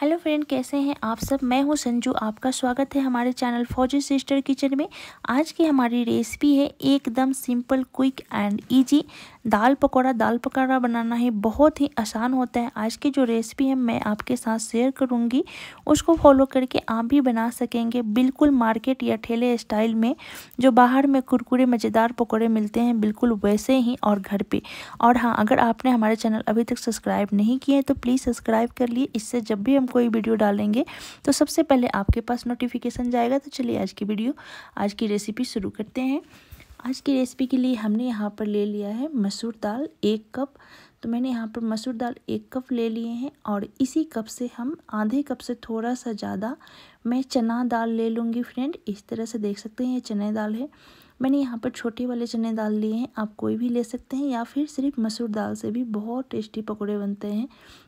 hello friend कैसे हैं आप सब मैं हूं संजू आपका स्वागत है हमारे चैनल फौजी सिस्टर किचन में आज की हमारी रेसिपी है एकदम सिंपल क्विक एंड इजी दाल पकौड़ा दाल पकौड़ा बनाना ही बहुत ही आसान होता है आज की जो रेसिपी है मैं आपके साथ शेयर करूंगी उसको फॉलो करके आप भी बना सकेंगे बिल्कुल मार्केट या ठेले स्टाइल में जो बाहर में कुरकुरे मज़ेदार पकौड़े मिलते हैं बिल्कुल वैसे ही और घर पर और हाँ अगर आपने हमारे चैनल अभी तक सब्सक्राइब नहीं किए तो प्लीज़ सब्सक्राइब कर लिए इससे जब भी हम कोई वीडियो डालेंगे तो सबसे पहले आपके पास नोटिफिकेशन जाएगा तो चलिए आज की वीडियो आज की रेसिपी शुरू करते हैं आज की रेसिपी के लिए हमने यहाँ पर ले लिया है मसूर दाल एक कप तो मैंने यहाँ पर मसूर दाल एक कप ले लिए हैं और इसी कप से हम आधे कप से थोड़ा सा ज़्यादा मैं चना दाल ले लूँगी फ्रेंड इस तरह से देख सकते हैं ये चना दाल है मैंने यहाँ पर छोटे वाले चने दाल लिए हैं आप कोई भी ले सकते हैं या फिर सिर्फ मसूर दाल से भी बहुत टेस्टी पकौड़े बनते हैं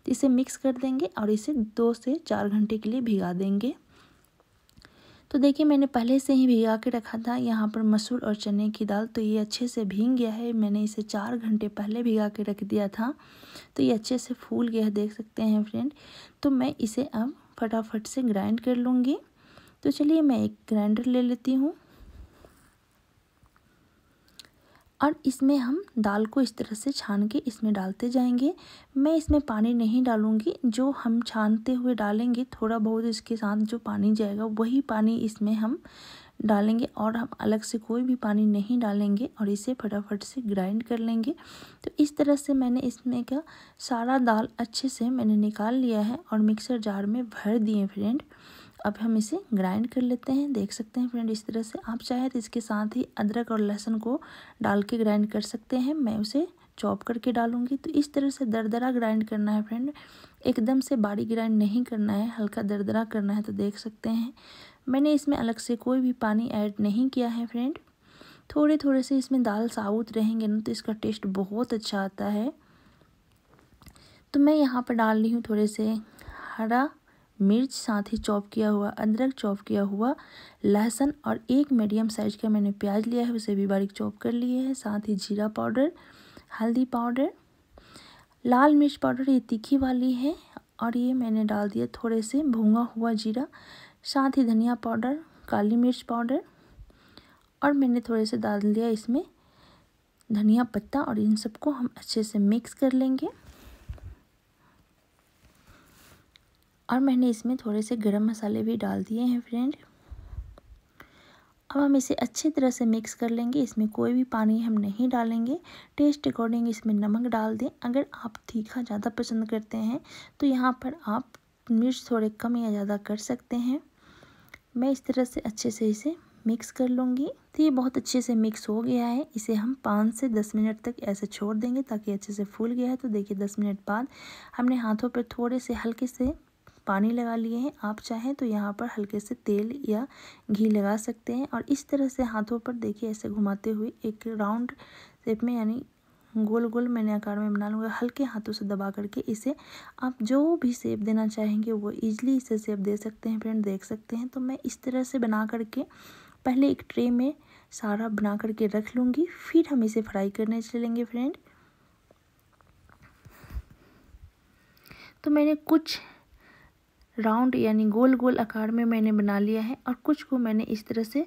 इसे मिक्स कर देंगे और इसे दो से चार घंटे के लिए भिगा देंगे तो देखिए मैंने पहले से ही भिगा के रखा था यहाँ पर मसूर और चने की दाल तो ये अच्छे से भींग गया है मैंने इसे चार घंटे पहले भिगा के रख दिया था तो ये अच्छे से फूल गया देख सकते हैं फ्रेंड तो मैं इसे अब फटाफट से ग्राइंड कर लूँगी तो चलिए मैं एक ग्राइंडर ले लेती हूँ और इसमें हम दाल को इस तरह से छान के इसमें डालते जाएंगे मैं इसमें पानी नहीं डालूंगी जो हम छानते हुए डालेंगे थोड़ा बहुत इसके साथ जो पानी जाएगा वही पानी इसमें हम डालेंगे और हम अलग से कोई भी पानी नहीं डालेंगे और इसे फटाफट से ग्राइंड कर लेंगे तो इस तरह से मैंने इसमें का सारा दाल अच्छे से मैंने निकाल लिया है और मिक्सर जार में भर दिए फ्रेंड अब हम इसे ग्राइंड कर लेते हैं देख सकते हैं फ्रेंड इस तरह से आप चाहे तो इसके साथ ही अदरक और लहसुन को डाल के ग्राइंड कर सकते हैं मैं उसे चॉप करके डालूंगी तो इस तरह से दरदरा ग्राइंड करना है फ्रेंड एकदम से बारीक ग्राइंड नहीं करना है हल्का दरदरा करना है तो देख सकते हैं मैंने इसमें अलग से कोई भी पानी ऐड नहीं किया है फ्रेंड थोड़े थोड़े से इसमें दाल साबुत रहेंगे ना तो इसका टेस्ट बहुत अच्छा आता है तो मैं यहाँ पर डाल रही हूँ थोड़े से हरा मिर्च साथ ही चॉप किया हुआ अदरक चॉप किया हुआ लहसुन और एक मीडियम साइज का मैंने प्याज लिया है उसे भी बारीक चॉप कर लिए है साथ ही जीरा पाउडर हल्दी पाउडर लाल मिर्च पाउडर ये तीखी वाली है और ये मैंने डाल दिया थोड़े से भूंगा हुआ जीरा साथ ही धनिया पाउडर काली मिर्च पाउडर और मैंने थोड़े से डाल दिया इसमें धनिया पत्ता और इन सबको हम अच्छे से मिक्स कर लेंगे और मैंने इसमें थोड़े से गरम मसाले भी डाल दिए हैं फ्रेंड अब हम इसे अच्छी तरह से मिक्स कर लेंगे इसमें कोई भी पानी हम नहीं डालेंगे टेस्ट अकॉर्डिंग इसमें नमक डाल दें अगर आप तीखा ज़्यादा पसंद करते हैं तो यहाँ पर आप मिर्च थोड़े कम या ज़्यादा कर सकते हैं मैं इस तरह से अच्छे से इसे मिक्स कर लूँगी तो ये बहुत अच्छे से मिक्स हो गया है इसे हम पाँच से दस मिनट तक ऐसे छोड़ देंगे ताकि अच्छे से फूल गया है तो देखिए दस मिनट बाद हमने हाथों पर थोड़े से हल्के से पानी लगा लिए हैं आप चाहें तो यहाँ पर हल्के से तेल या घी लगा सकते हैं और इस तरह से हाथों पर देखिए ऐसे घुमाते हुए एक राउंड शेप में यानी गोल गोल मैंने आकार में बना लूँगा हल्के हाथों से दबा करके इसे आप जो भी सेप देना चाहेंगे वो ईजिली इसे सेप दे सकते हैं फ्रेंड देख सकते हैं तो मैं इस तरह से बना करके पहले एक ट्रे में सारा बना करके रख लूँगी फिर हम इसे फ्राई करने चलेंगे फ्रेंड तो मैंने कुछ राउंड यानी गोल गोल आकार में मैंने बना लिया है और कुछ को मैंने इस तरह से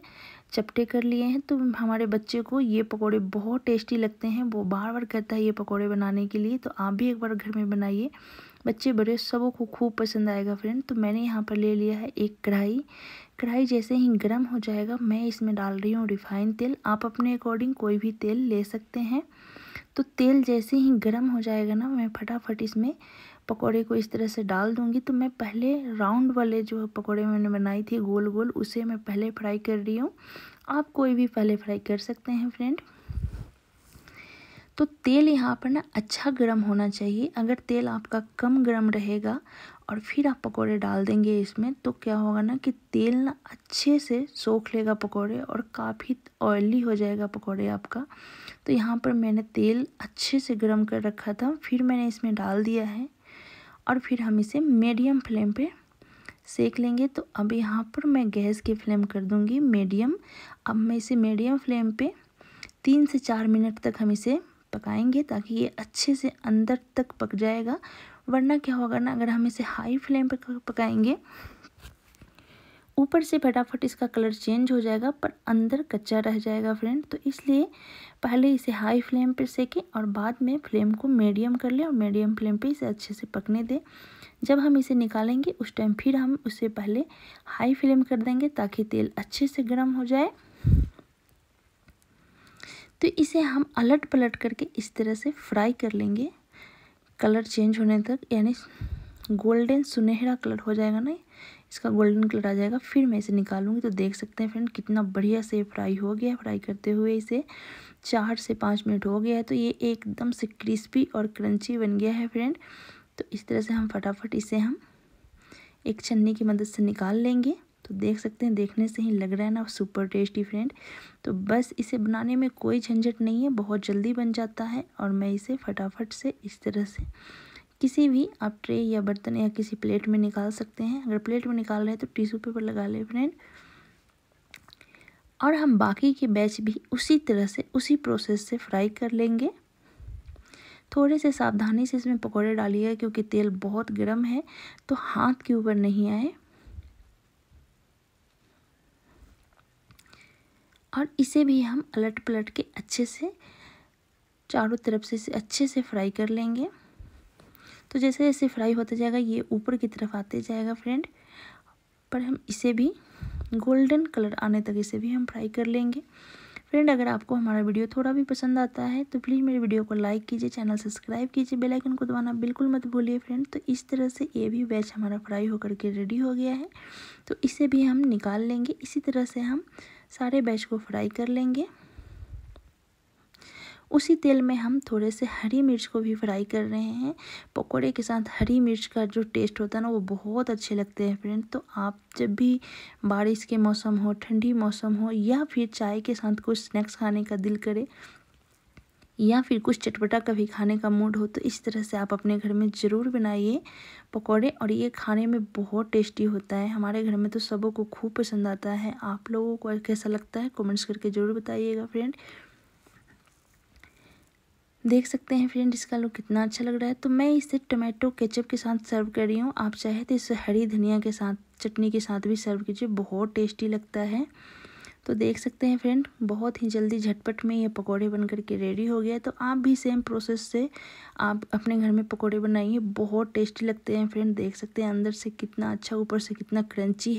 चपटे कर लिए हैं तो हमारे बच्चे को ये पकोड़े बहुत टेस्टी लगते हैं वो बार बार कहता है ये पकोड़े बनाने के लिए तो आप भी एक बार घर में बनाइए बच्चे बड़े सबों को खूब पसंद आएगा फ्रेंड तो मैंने यहाँ पर ले लिया है एक कढ़ाई कढ़ाई जैसे ही गर्म हो जाएगा मैं इसमें डाल रही हूँ रिफाइन तेल आप अपने अकॉर्डिंग कोई भी तेल ले सकते हैं तो तेल जैसे ही गर्म हो जाएगा ना मैं फटाफट इसमें पकोड़े को इस तरह से डाल दूंगी तो मैं पहले राउंड वाले जो पकोड़े मैंने बनाई थी गोल गोल उसे मैं पहले फ्राई कर रही हूँ आप कोई भी पहले फ्राई कर सकते हैं फ्रेंड तो तेल यहाँ पर ना अच्छा गर्म होना चाहिए अगर तेल आपका कम गर्म रहेगा और फिर आप पकोड़े डाल देंगे इसमें तो क्या होगा ना कि तेल ना अच्छे से सोख लेगा पकोड़े और काफ़ी ऑयली हो जाएगा पकोड़े आपका तो यहाँ पर मैंने तेल अच्छे से गर्म कर रखा था फिर मैंने इसमें डाल दिया है और फिर हम इसे मीडियम फ्लेम पे सेक लेंगे तो अब यहाँ पर मैं गैस की फ्लेम कर दूँगी मीडियम अब मैं इसे मीडियम फ्लेम पे तीन से चार मिनट तक हम इसे पकाएंगे ताकि ये अच्छे से अंदर तक पक जाएगा वरना क्या होगा ना अगर हम इसे हाई फ्लेम पर पकाएंगे ऊपर से फटाफट इसका कलर चेंज हो जाएगा पर अंदर कच्चा रह जाएगा फ्रेंड तो इसलिए पहले इसे हाई फ्लेम पर सेकें और बाद में फ्लेम को मीडियम कर लें और मीडियम फ्लेम पे इसे अच्छे से पकने दें जब हम इसे निकालेंगे उस टाइम फिर हम उसे पहले हाई फ्लेम कर देंगे ताकि तेल अच्छे से गर्म हो जाए तो इसे हम अलट पलट करके इस तरह से फ्राई कर लेंगे कलर चेंज होने तक यानी गोल्डन सुनहरा कलर हो जाएगा ना इसका गोल्डन कलर आ जाएगा फिर मैं इसे निकालूंगी तो देख सकते हैं फ्रेंड कितना बढ़िया से फ्राई हो गया फ्राई करते हुए इसे चार से पाँच मिनट हो गया है तो ये एकदम से क्रिस्पी और क्रंची बन गया है फ्रेंड तो इस तरह से हम फटाफट इसे हम एक छन्नी की मदद से निकाल लेंगे तो देख सकते हैं देखने से ही लग रहा है ना सुपर टेस्टी फ्रेंड तो बस इसे बनाने में कोई झंझट नहीं है बहुत जल्दी बन जाता है और मैं इसे फटाफट से इस तरह से किसी भी आप ट्रे या बर्तन या किसी प्लेट में निकाल सकते हैं अगर प्लेट में निकाल रहे हैं तो टिश्यू पेपर लगा लें फ्रेंड और हम बाकी के बैच भी उसी तरह से उसी प्रोसेस से फ्राई कर लेंगे थोड़े से सावधानी से इसमें पकौड़े डालिएगा क्योंकि तेल बहुत गर्म है तो हाथ के ऊपर नहीं आए और इसे भी हम अलट पलट के अच्छे से चारों तरफ से इसे अच्छे से फ्राई कर लेंगे तो जैसे जैसे फ्राई होता जाएगा ये ऊपर की तरफ आते जाएगा फ्रेंड पर हम इसे भी गोल्डन कलर आने तक इसे भी हम फ्राई कर लेंगे फ्रेंड अगर आपको हमारा वीडियो थोड़ा भी पसंद आता है तो प्लीज़ मेरे वीडियो को लाइक कीजिए चैनल सब्सक्राइब कीजिए बेल आइकन को दबाना बिल्कुल मत भूलिए फ्रेंड तो इस तरह से ये भी वेज हमारा फ्राई होकर के रेडी हो गया है तो इसे भी हम निकाल लेंगे इसी तरह से हम सारे बैच को फ्राई कर लेंगे उसी तेल में हम थोड़े से हरी मिर्च को भी फ्राई कर रहे हैं पकौड़े के साथ हरी मिर्च का जो टेस्ट होता है ना वो बहुत अच्छे लगते हैं फ्रेंड तो आप जब भी बारिश के मौसम हो ठंडी मौसम हो या फिर चाय के साथ कुछ स्नैक्स खाने का दिल करे या फिर कुछ चटपटा कभी खाने का मूड हो तो इस तरह से आप अपने घर में ज़रूर बनाइए पकौड़े और ये खाने में बहुत टेस्टी होता है हमारे घर में तो सबों को खूब पसंद आता है आप लोगों को कैसा लगता है कमेंट्स करके ज़रूर बताइएगा फ्रेंड देख सकते हैं फ्रेंड इसका लुक कितना अच्छा लग रहा है तो मैं इसे टोमेटो केचप के साथ सर्व कर रही हूँ आप चाहे तो इसे हरी धनिया के साथ चटनी के साथ भी सर्व कीजिए बहुत टेस्टी लगता है तो देख सकते हैं फ्रेंड बहुत ही जल्दी झटपट में ये पकोड़े बन कर के रेडी हो गया तो आप भी सेम प्रोसेस से आप अपने घर में पकोड़े बनाइए बहुत टेस्टी लगते हैं फ्रेंड देख सकते हैं अंदर से कितना अच्छा ऊपर से कितना क्रंची है